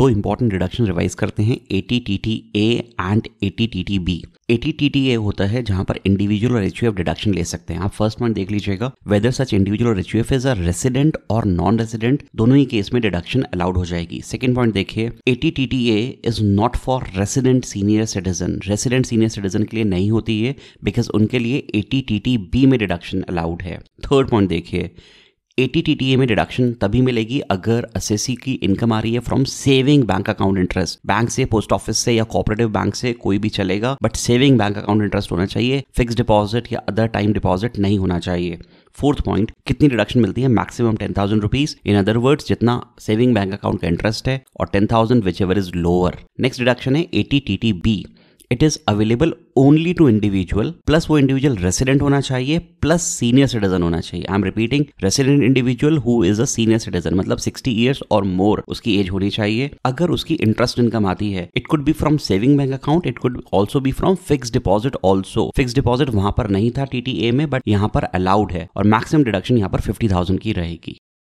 दो important deduction revise करते हैं A T T T A and A T T T B A T T T A होता है जहां पर इंडिविजुअल और एच डिडक्शन ले सकते हैं आप फर्स्ट पॉइंट देख लीजिएगा वेदर सच इंडिविजुअल और एच इज अ रेसिडेंट और नॉन रेसिडेंट दोनों ही केस में डिडक्शन अलाउड हो जाएगी सेकेंड पॉइंट देखिए A T T T A is not for resident senior citizen resident senior citizen के लिए नहीं होती है बिकॉज उनके लिए A T T T B में डिडक्शन अलाउड है थर्ड पॉइंट देखिए ए टी टी ए में डिडक्शन तभी मिलेगी अगर एसएससी की इनकम आ रही है from saving bank account interest bank से पोस्ट ऑफिस से या कोऑपरेटिव बैंक से कोई भी चलेगा but saving bank account interest होना चाहिए फिक्स डिपॉजिट या अदर टाइम डिपॉजिट नहीं होना चाहिए फोर्थ पॉइंट कितनी डिडक्शन मिलती है maximum ten thousand rupees in other words जितना सेविंग बैंक अकाउंट का इंटरेस्ट है और ten thousand whichever is lower next deduction है A T T T B it is available only to individual plus वो individual resident होना चाहिए plus senior citizen होना चाहिए I am repeating resident individual who is a senior citizen मतलब 60 years और मोर उसकी as होनी चाहिए अगर उसकी इंटरेस्ट इनकम आती है it could be from saving bank account it could also be from fix deposit also fix deposit वहां पर नहीं था टीटीए में बट यहाँ पर अलाउड है और मैक्सिमम डिडक्शन यहाँ पर फिफ्टी थाउजेंड की रहेगी